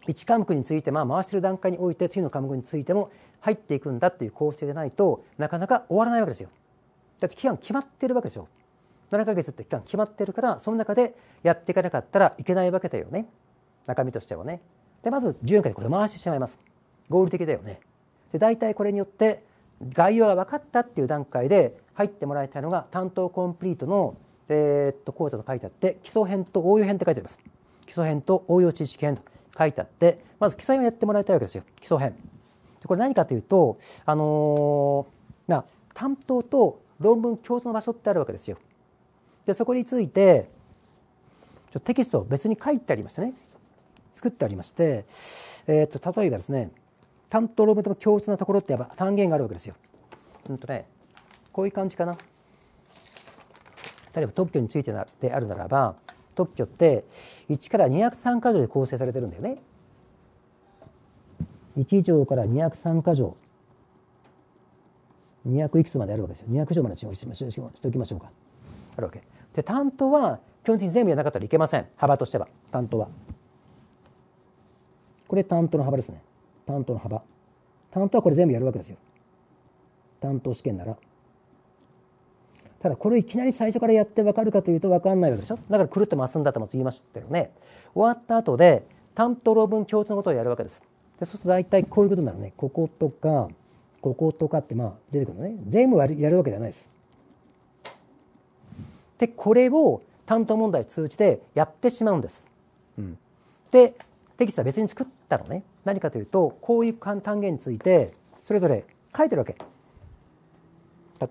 [SPEAKER 1] 1科目についてまあ回してる段階において次の科目についても入っていくんだっていう構成でないとなかなか終わらないわけですよだって期間決まってるわけでしょ7ヶ月って期間決まってるからその中でやっていかなかったらいけないわけだよね中身としてはねでまず14回でこれ回してしまいます合理的だよねで大体これによって概要が分かったっていう段階で入ってもらいたいのが担当コンプリートの、えー、っと講座と書いてあって基礎編と応用編って書いてあります基礎編と応用知識編と書いてあってまず基礎編をやってもらいたいわけですよ基礎編これ何かというとあのー、な担当と論文共通の場所ってあるわけですよ。でそこについてちょテキストを別に書いてありましてね作ってありまして、えー、と例えばですね担当論文とも共通なところってやっぱ単元があるわけですよ。うんとねこういう感じかな。例えば特許についてであるならば特許って1から203箇条で構成されてるんだよね。1条から203箇条200いくつまであるわけですよ200以上までにしておきましょうかあるわけで担当は基本的に全部やらなかったらいけません幅としては担当はこれ担当の幅ですね担当の幅担当はこれ全部やるわけですよ担当試験ならただこれいきなり最初からやって分かるかというと分かんないわけでしょだからくるって回すんだとも言いましたよね終わった後で担当論文共通のことをやるわけですでそうすると大体こういうことになるねこことかこことかってまあ出てくるのね全部やるわけじゃないです。でこれを担当問題を通じてやってしまうんです。うん、でテキストは別に作ったのね何かというとこういう単元についてそれぞれ書いてるわけ。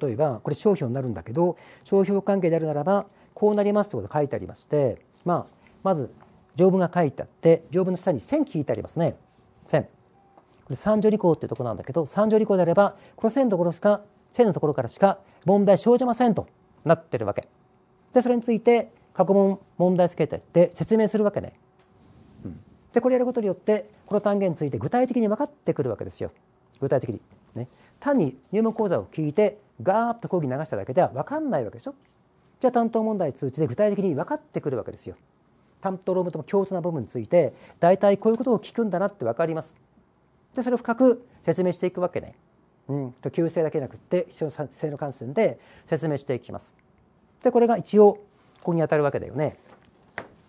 [SPEAKER 1] 例えばこれ商標になるんだけど商標関係であるならばこうなりますってことが書いてありまして、まあ、まず条文が書いてあって条文の下に線引いてありますね線。れ三条理工っていうところなんだけど三条理工であればこの線のところしか線のところからしか問題生じませんとなってるわけでそれについて過去問問題形態って説明するわけね、うん、でこれやることによってこの単元について具体的に分かってくるわけですよ具体的に、ね、単に入門講座を聞いてガーッと講義流しただけでは分かんないわけでしょじゃあ担当問題通知で具体的に分かってくるわけですよ担当論文とも共通な部分について大体こういうことを聞くんだなって分かりますでそれを深く説明していくわけね。うん、と急性だけじゃなくて必要性の観点で説明していきます。でこれが一応ここに当たるわけだよね。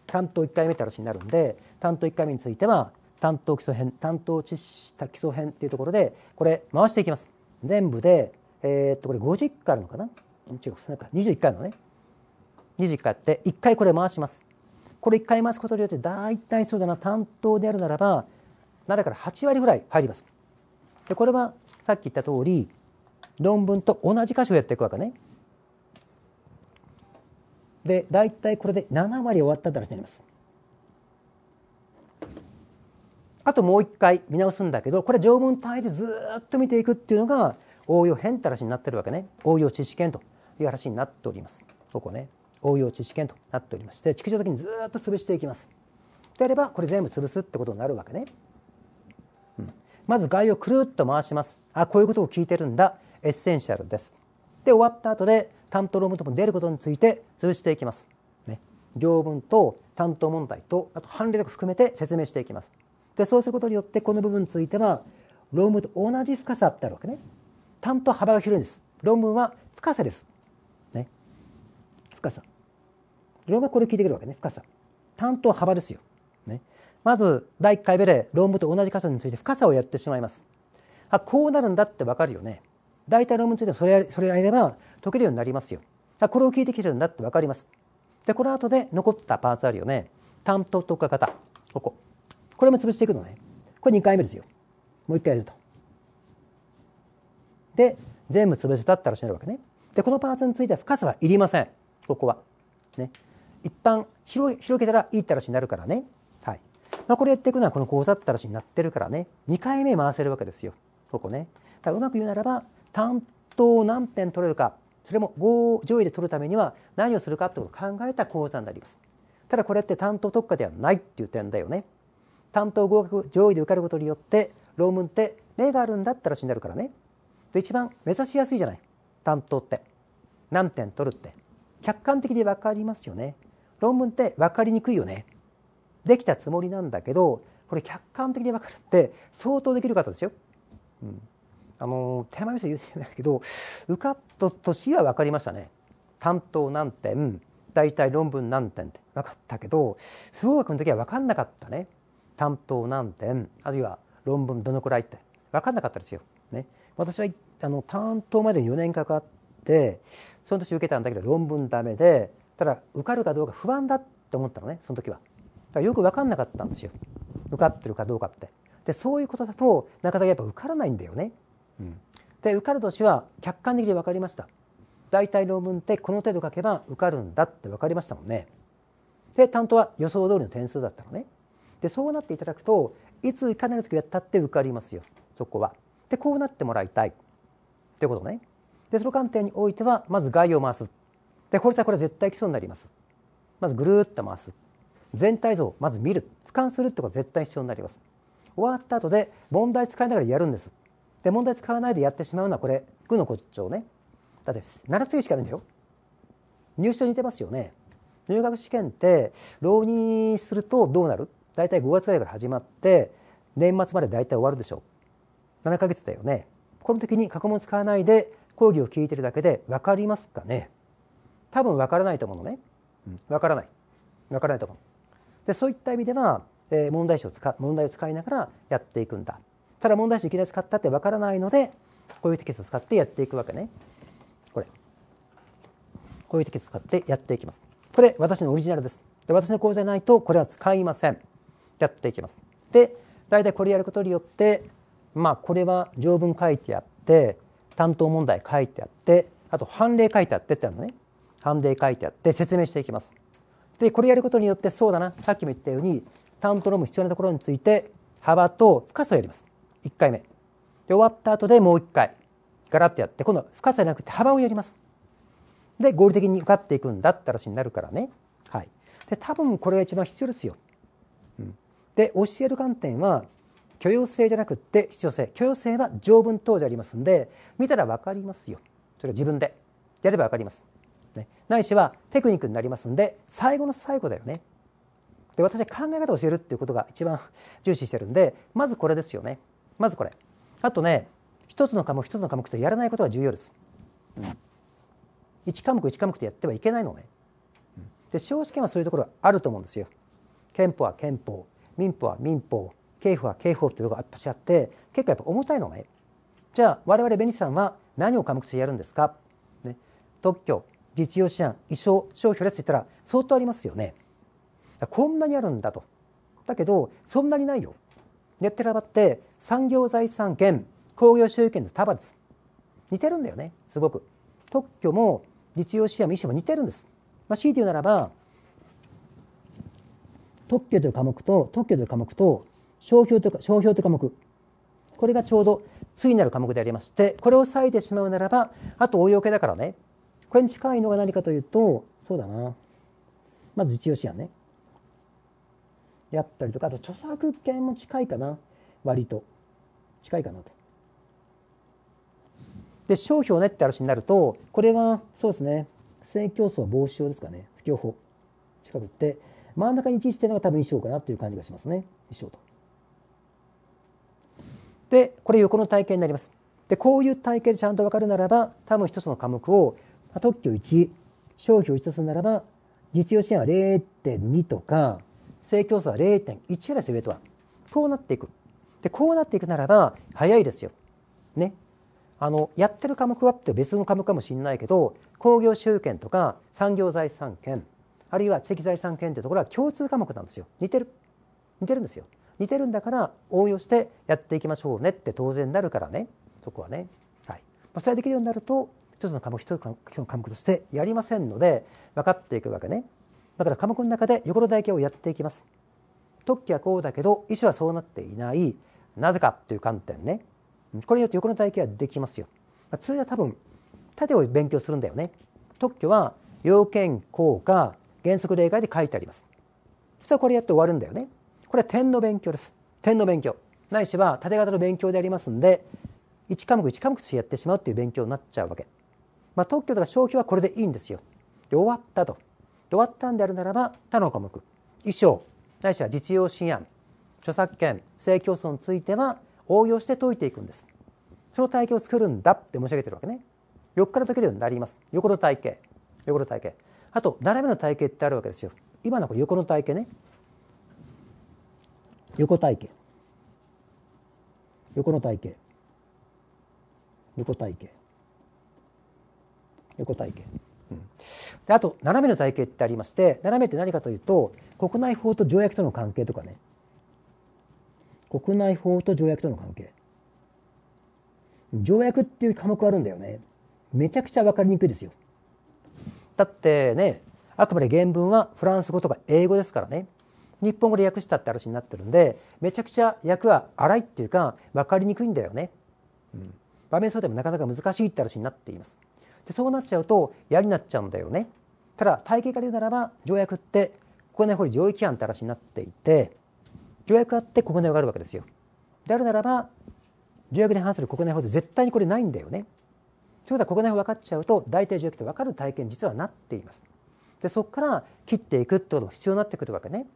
[SPEAKER 1] 担当1回目って話になるんで担当1回目については担当基礎編担当知識基礎編っていうところでこれ回していきます。全部で、えー、っとこれ50回あるのかな違うなか21回のね21回やって1回これ回します。これ1回回すことによって大体そうだな担当であるならば7から8割ぐらい入ります。でこれはさっき言った通り論文と同じ箇所をやっていくわけね。で大体これで7割終わったって話になります。あともう一回見直すんだけどこれ条文単位でずっと見ていくっていうのが応用変って話になってるわけね応用知識圏という話になっておりますここね応用知識圏となっておりまして築地の時にずっと潰していきますであればこれ全部潰すってことになるわけねまず概要をくるっと回しますあこういうことを聞いてるんだエッセンシャルですで終わった後で担当論文とも出ることについて潰していきます、ね、条文と担当問題とあと判例とか含めて説明していきますでそうすることによってこの部分については論文と同じ深さってあるわけね担当幅が広いんです論文は深さですね深さ論文はこれ聞いてくるわけね深さ担当幅ですよまず第1回目で論文と同じ箇所について深さをやってしまいますあこうなるんだって分かるよね大体論文についてそれそれやれば解けるようになりますよあこれを聞いてきてるんだって分かりますでこの後で残ったパーツあるよね担当特化方こここれも潰していくのねこれ2回目ですよもう1回やるとで全部潰せたったらしになるわけねでこのパーツについては深さはいりませんここはね一般広げたらいいって話になるからねまあ、これやっていくのはこの講座ったらしになってるからね2回目回せるわけですよここねだからうまく言うならば担当を何点取れるかそれも上位で取るためには何をするかってことを考えた講座になりますただこれって担当特化ではないっていう点だよね担当合格上位で受かることによって論文って目があるんだったらしになるからねで一番目指しやすいじゃない担当って何点取るって客観的で分かりますよね論文って分かりにくいよねできたつもりなんだけどこれ客観的に分かるって相当できる方ですよ。うん、あの手前味噌言うてないけど受かった年は分かりましたね。担当何点大体論文何点って分かったけど不合格の時は分かんなかったね。担当何点あるいは論文どのくらいって分かんなかったですよ。ね、私はあの担当まで4年かかってその年受けたんだけど論文ダメでただ受かるかどうか不安だって思ったのねその時は。だからよく分かんなかったんですよ受かってるかどうかってでそういうことだとなかなかやっぱ受からないんだよね、うん、で受かる年は客観的に分かりました大体論文ってこの程度書けば受かるんだって分かりましたもんねで担当は予想通りの点数だったのねでそうなっていただくといついかなる時やったって受かりますよそこはでこうなってもらいたいってことねでその観点においてはまず概要を回すでこれさこれ絶対基礎になりますまずぐるっと回す全体像をまず見る俯瞰するってことが絶対必要になります終わった後で問題使いながらやるんですで問題使わないでやってしまうのはこれ具の骨頂ねだって7つしかないんだよ入試と似てますよね入学試験って浪人するとどうなる大体5月ぐらいから始まって年末まで大体終わるでしょう7ヶ月だよねこの時に過去問使わないで講義を聞いてるだけで分かりますかね多分分からないと思うのね分からない分からないと思うでそういった意味では、えー、問題集を使問題を使いながらやっていくんだただ問題集いきなり使ったってわからないのでこういうテキストを使ってやっていくわけねこれこういうテキストを使ってやっていきますこれ私のオリジナルですで私の講座じゃないとこれは使いませんやっていきますで大体これやることによってまあこれは条文書いてあって担当問題書いてあってあと判例書いてあってってあるのね判例書いてあって説明していきますでこれやることによってそうだなさっきも言ったようにタ担ロのム必要なところについて幅と深さをやります1回目で終わった後でもう1回ガラッとやって今度は深さじゃなくて幅をやりますで合理的に受かっていくんだって話になるからねはいで多分これが一番必要ですよ、うん、で教える観点は許容性じゃなくって必要性許容性は条文等でありますんで見たら分かりますよそれは自分でやれば分かりますないしはテクニックになりますんで最後の最後だよねで私は考え方を教えるっていうことが一番重視してるんでまずこれですよねまずこれあとね一つの科目一つの科目とやらないことが重要です、一科目一科目とやってはいけないのねで司法試験はそういうところあると思うんですよ憲法は憲法民法は民法刑法は刑法っていうところがやっぱしあって結構やっぱ重たいのねじゃあ我々ベニスさんは何を科目としてやるんですか、ね、特許実用試案、衣装、商標列って言ったら相当ありますよね。こんなにあるんだと。だけど、そんなにないよ。ネットラバって産業財産権、工業所有権の束です。似てるんだよね、すごく。特許も実用試案も医師も似てるんです。まあ、強いて言うならば、特許という科目と、特許という科目と、商標というか、商標という科目。これがちょうど対なる科目でありまして、これを割いてしまうならば、あと応用系だからね、これに近いのが何かというと、そうだな。まず一押しやね。やったりとか、あと著作権も近いかな。割と。近いかなと。で、商標ねって話になると、これは、そうですね。不正競争防止法ですかね。不況法。近くって、真ん中に位置してるのが多分衣装かなという感じがしますね。衣装と。で、これ横の体系になります。で、こういう体系でちゃんと分かるならば、多分一つの科目を特許1、商標1つならば、実用支援は0.2とか、正競争は0.1ぐらいですよ、上とは。こうなっていく。で、こうなっていくならば、早いですよ。ね。あの、やってる科目はって別の科目かもしれないけど、工業集権とか産業財産権、あるいは知的財産権ってところは共通科目なんですよ。似てる。似てるんですよ。似てるんだから応用してやっていきましょうねって当然なるからね。そこはね。はい。それができるようになると、一つの科目一つの科目としてやりませんので分かっていくわけねだから科目の中で横の台形をやっていきます特許はこうだけど意思はそうなっていないなぜかという観点ねこれによって横の体系はできますよ通常は多分縦を勉強するんだよね特許は要件効果原則例外で書いてありますそしたらこれやって終わるんだよねこれは点の勉強です点の勉強ないしは縦型の勉強でありますんで1科目1科目としてやってしまうという勉強になっちゃうわけまあ、特許とか消費はこれでいいんですよ。で終わったと。で終わったんであるならば他の項目衣装ないしは実用新案著作権不正競争については応用して解いていくんですその体系を作るんだって申し上げてるわけね横から解けるようになります横の体系横の体系あと斜めの体系ってあるわけですよ今のこれ横の体系ね横体系横の体系横体系横体型、うん、であと斜めの体系ってありまして斜めって何かというと国内法と条約との関係とかね国内法と条約との関係条約っていう科目あるんだよねめちゃくちゃ分かりにくいですよだってねあくまで原文はフランス語とか英語ですからね日本語で訳したって話になってるんでめちゃくちゃ訳は荒いっていうか分かりにくいんだよね、うん、場面相でもなかなか難しいって話になっていますでそうなっちゃうと嫌になっちゃうんだよねただ体系から言うならば条約って国内法理上位規範って話になっていて条約あって国内法があるわけですよであるならば条約に反する国内法って絶対にこれないんだよねということは国内法分かっちゃうと大体条約って分かる体験実はなっていますでそこから切っていくってことも必要になってくるわけね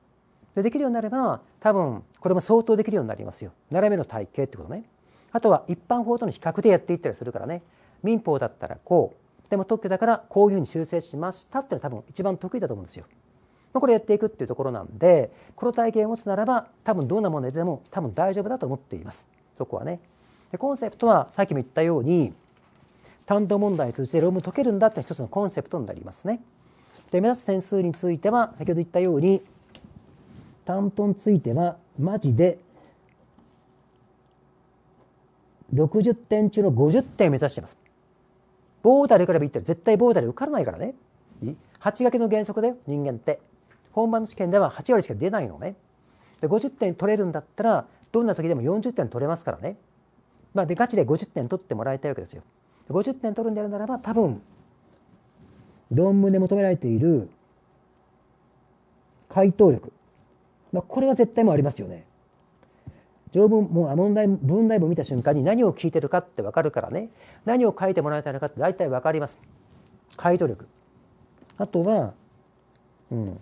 [SPEAKER 1] でできるようになれば多分これも相当できるようになりますよ斜めの体系ってことねあとは一般法との比較でやっていったりするからね民法だったらこうでも特許だからこういうふうに修正しましたっていうのは多分一番得意だと思うんですよ。まあ、これやっていくっていうところなんでこの体験を持つならば多分どんなものでも多分大丈夫だと思っていますそこはね。でコンセプトはさっきも言ったように担当問題に通じて論文解けるんだって一つのコンセプトになりますね。で目指す点数については先ほど言ったように担当についてはマジで60点中の50点を目指しています。ボーダーで比べ言ったら絶対ボーダーで受からないからね。8掛けの原則だよ、人間って。本番の試験では8割しか出ないのね。で、50点取れるんだったら、どんな時でも40点取れますからね。まあ、で、ガチで50点取ってもらいたいわけですよ。50点取るんであるならば、多分、論文で求められている回答力。まあ、これは絶対もありますよね。条文も問題文題文見た瞬間に何を聞いてるかって分かるからね何を書いてもらいたいのかって大体分かります解答力あとはうん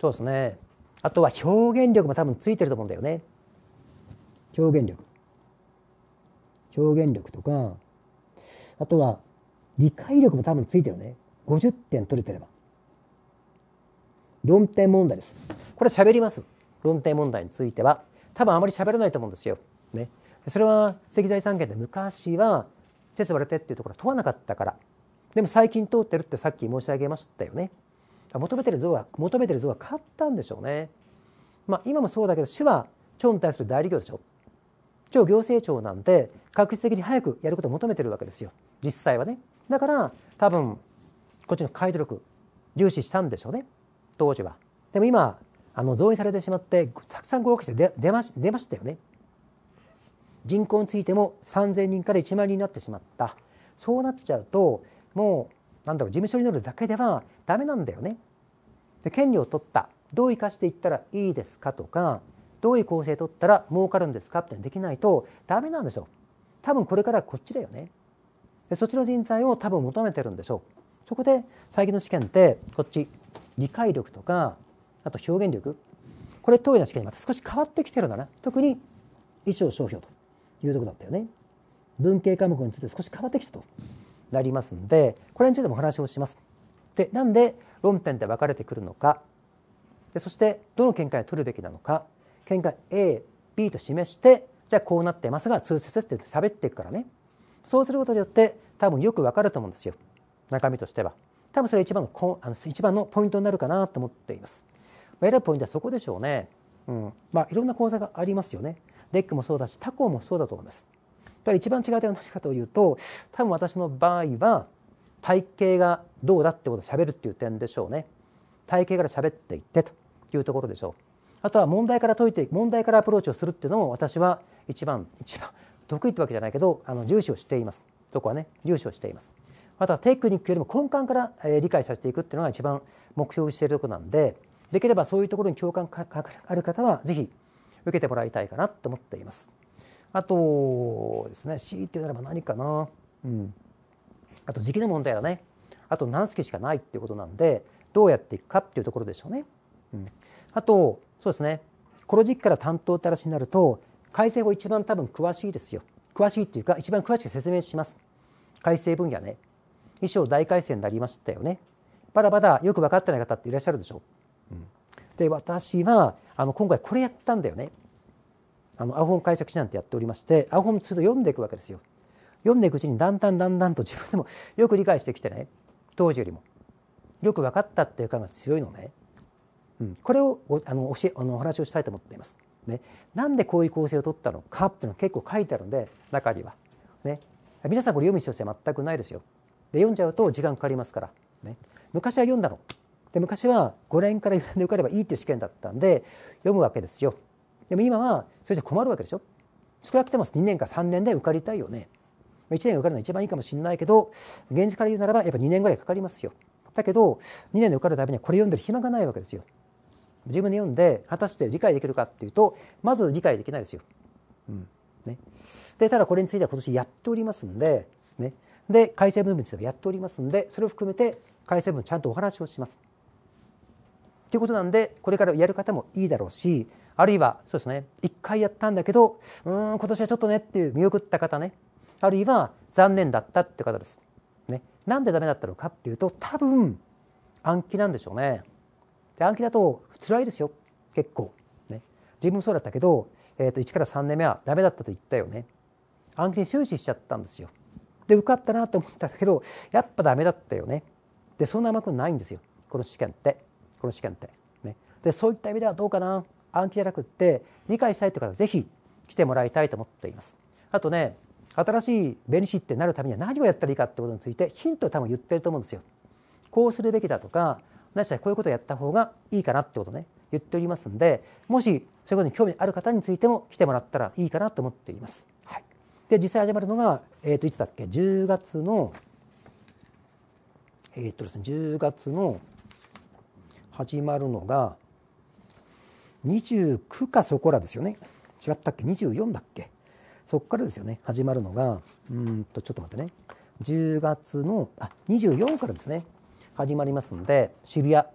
[SPEAKER 1] そうですねあとは表現力も多分ついてると思うんだよね表現力表現力とかあとは理解力も多分ついてるね50点取れてれば論点問題ですこれ喋ります論点問題については多分あまり喋らないと思うんですよ。ね、それは石材産業で昔は鉄割れてっていうところは問わなかったからでも最近通ってるってさっき申し上げましたよね。求めてる像は求めてる像は変わったんでしょうね。まあ、今もそうだけど市は町に対する代理業でしょ。超行政庁なんて確実的に早くやることを求めてるわけですよ実際はねだから多分こっちの解読力重視したんでしょうね当時はでも今あの増員されてしまってたくさん合格者出出ま出ましたよね人口についても3,000人から1万人になってしまったそうなっちゃうともうなんだろう事務所に乗るだけではダメなんだよね。で権利を取ったどう生かしていったらいいですかとかどういう構成を取ったら儲かるんですかってできないとダメなんでしょう多分これからこっちだよねでそっちの人材を多分求めてるんでしょうそこで最近の試験ってこっち理解力とかあと表現力これ当時の試験にまた少し変わってきてるんだな特に衣装商標というとこだったよね文系科目について少し変わってきたとなりますのでこれについてもお話をします。でなんで論点で分かれてくるのかでそしてどの見解を取るべきなのか見解 A、B と示してじゃあこうなってますが通説って喋っていくからねそうすることによって多分よく分かると思うんですよ中身としては多分それ一番のあの一番のポイントになるかなと思っています得るポイントはそこでしょうね。うんまあ、いろんな講座がありますよね。レックもそうだし他校もそうだと思います。だ一番違う点は何かというと多分私の場合は体型がどうだってことをしゃべるっていう点でしょうね。体型から喋っていってというところでしょう。あとは問題から解いて問題からアプローチをするっていうのも私は一番一番 得意ってわけじゃないけどあの重視をしています。どこはね重視をしています。あとはテクニックよりも根幹から、え理解させていくっていうのが一番目標しているところなんでできればそういうところに共感がある方は、ぜひ受けてもらいたいかなと思っています。あとですね、強いて言うならば何かな。うん。あと時期の問題だね。あと何月しかないっていうことなんで、どうやっていくかっていうところでしょうね。うん。あと、そうですね。この時期から担当って話になると、改正法一番多分詳しいですよ。詳しいっていうか、一番詳しく説明します。改正分野ね。衣装大改正になりましたよね。まだまだよく分かってない方っていらっしゃるでしょう。で私はあの今回これやったんだよねあのアホン解釈指なんてやっておりましてアホンすっと読んでいくわけですよ読んでいくうちにだんだんだんだんと自分でも よく理解してきてね当時よりもよく分かったっていう感が強いのね、うん、これをあの教えあのお話をしたいと思っています。ね、なんでこういう構成を取ったのかっていうの結構書いてあるんで中には、ね、皆さんこれ読む必要性全くないですよで読んじゃうと時間かかりますから、ね、昔は読んだので昔は5年から4年で受かればいいっていう試験だったんで読むわけですよでも今はそれじゃ困るわけでしょ少なくても2年か3年で受かりたいよね1年受かるのが一番いいかもしれないけど現実から言うならばやっぱ2年ぐらいかかりますよだけど2年で受かるためにはこれ読んでる暇がないわけですよ自分で読んで果たして理解できるかっていうとまず理解できないですよ、うんね、でただこれについては今年やっておりますんで、ね、で改正文文についてはやっておりますんでそれを含めて改正文ちゃんとお話をしますということなんでこれからやる方もいいだろうしあるいはそうですね1回やったんだけどうん今年はちょっとねっていう見送った方ねあるいは残念だったって方です。ね、なんでダメだったのかっていうと多分暗記なんでしょうね。で暗記だと辛いですよ結構、ね。自分もそうだったけど、えと1から3年目はダメだったと言ったよね。暗記に終始しちゃったんですよ。で受かったなと思ったんだけどやっぱダメだったよね。でそんな甘くないんですよこの試験って。この試験って、ね、でそういった意味ではどうかな暗記じゃなくって理解したいという方はぜひ来てもらいたいと思っていますあとね新しい弁理士ってなるためには何をやったらいいかってことについてヒントを多分言ってると思うんですよこうするべきだとか何したらこういうことをやった方がいいかなってことね言っておりますんでもしそういうことに興味ある方についても来てもらったらいいかなと思っています、はい、で実際始まるのが、えー、といつだっけ10月のえー、っとですね10月の始まるのが29かそこらですよね違ったっけ24だっけそこからですよね始まるのがうんとちょっと待ってね10月のあ24からですね始まりますので渋谷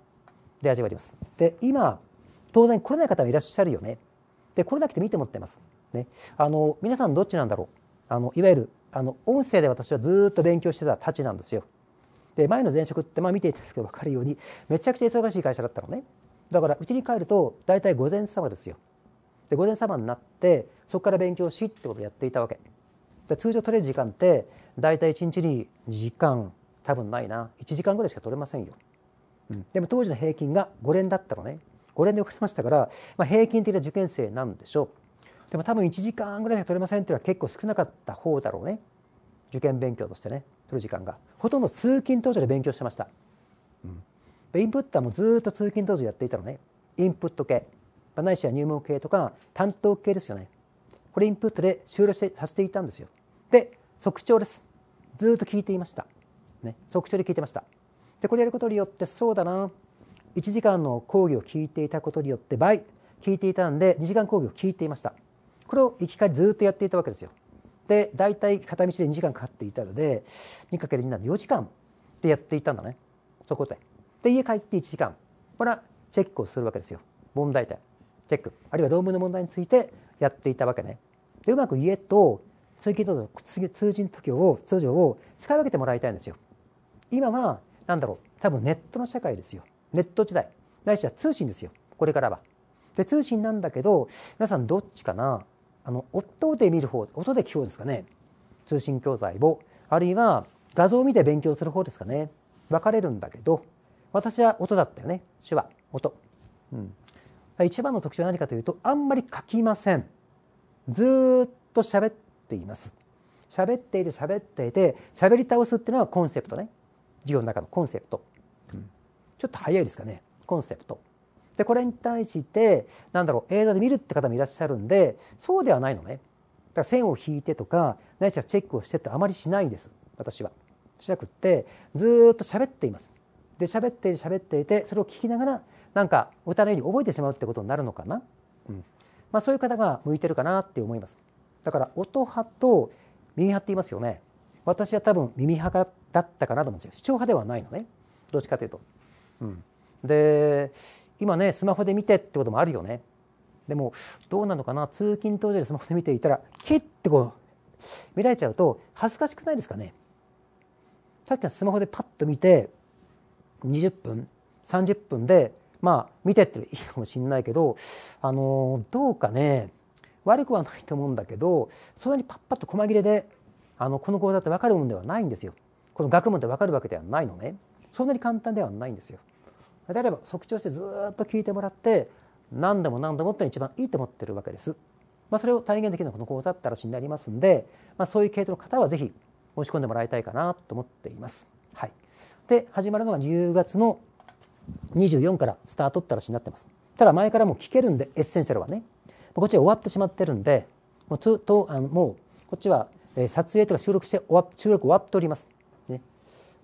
[SPEAKER 1] で始まりますで今当然来れない方もいらっしゃるよねで来れなくてもいいと思ってます、ね、あの皆さんどっちなんだろうあのいわゆるあの音声で私はずっと勉強してたたちなんですよで前の前職ってまあ見ていただけば分かるようにめちゃくちゃ忙しい会社だったのねだから家に帰ると大体午前様ですよで午前様になってそこから勉強しってことをやっていたわけで通常取れる時間って大体1日に2時間多分ないな1時間ぐらいしか取れませんよ、うん、でも当時の平均が5連だったのね5連で遅れましたから、まあ、平均的な受験生なんでしょうでも多分1時間ぐらいしか取れませんっていうのは結構少なかった方だろうね受験勉強としてね取る時間がほとんど通勤当時で勉強してました、うん、インプットはもうずっと通勤当時やっていたのねインプット系ないしは入門系とか担当系ですよねこれインプットで終了してさせていたんですよで速聴ですずっと聞いていました、ね、速聴で聞いてましたでこれやることによってそうだな1時間の講義を聞いていたことによって倍聞いていたんで2時間講義を聞いていましたこれを生き返りずっとやっていたわけですよって大体片道で2時間かかっていたので 2×2 なので4時間でやっていたんだねそこで。で家帰って1時間これはチェックをするわけですよ問題点チェックあるいは論文の問題についてやっていたわけね。でうまく家と通勤と通信時を通常を使い分けてもらいたいんですよ。今は何だろう多分ネットの社会ですよ。ネット時代ないしは通信ですよこれからは。で通信なんだけど皆さんどっちかなあの音で見る方音で聞く方ですかね通信教材をあるいは画像を見て勉強する方ですかね分かれるんだけど私は音だったよね手話音、うん、一番の特徴は何かというとあんまり書きませんずっと喋っています喋っていて喋っていて喋り倒すっていうのがコンセプトね授業の中のコンセプト、うん、ちょっと早いですかねコンセプトでこれに対してなんだろう映像で見るって方もいらっしゃるんでそうではないのねだから線を引いてとかないしはチェックをしてってあまりしないです私はしなくってずっと喋っていますで喋って喋っていてそれを聞きながらなんか歌のように覚えてしまうってことになるのかな、うんまあ、そういう方が向いてるかなって思いますだから音派と耳派って言いますよね私は多分耳派だったかなと思うんですよ視聴派ではないのねどっちかというと、うん、で今ねスマホで見てってこともあるよねでもどうなのかな通勤当時でスマホで見ていたらキッてこう見られちゃうと恥ずかしくないですかねさっきはスマホでパッと見て20分30分でまあ見てっていいかもしんないけどあのどうかね悪くはないと思うんだけどそんなにパッパッと細切れであのこの講座って分かるものではないんですよこの学問って分かるわけではないのねそんなに簡単ではないんですよであれば測聴してずっと聞いてもらって何度も何度もっての一番いいと思ってるわけです。まあ、それを体現できるのはこの講座って話になりますんで、まあ、そういう系統の方はぜひ申し込んでもらいたいかなと思っています。はい、で始まるのが10月の24からスタートって話になってます。ただ前からも聞けるんでエッセンシャルはねこっちは終わってしまってるんでもうとあのもうこっちは撮影とか収録して終わ収録終わっております。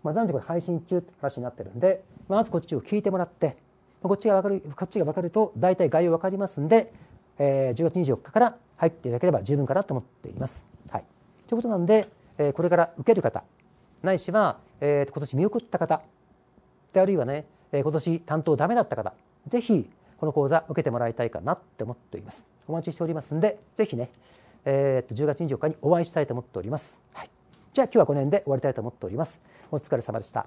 [SPEAKER 1] まあ、35で配信中って話になってるんで、まずこっちを聞いてもらって、こっちがわかる、こっちがわかると、大体概要わかりますんで、えー、10月24日から入っていただければ十分かなと思っています。はい。ということなんで、えー、これから受ける方、ないしは、えー、今年見送った方、であるいはね、えー、今年担当ダメだった方、ぜひ、この講座受けてもらいたいかなって思っています。お待ちしておりますんで、ぜひね、えー、っと10月24日にお会いしたいと思っております。はい。じゃあ今日はこの辺で終わりたいと思っております。お疲れ様でした。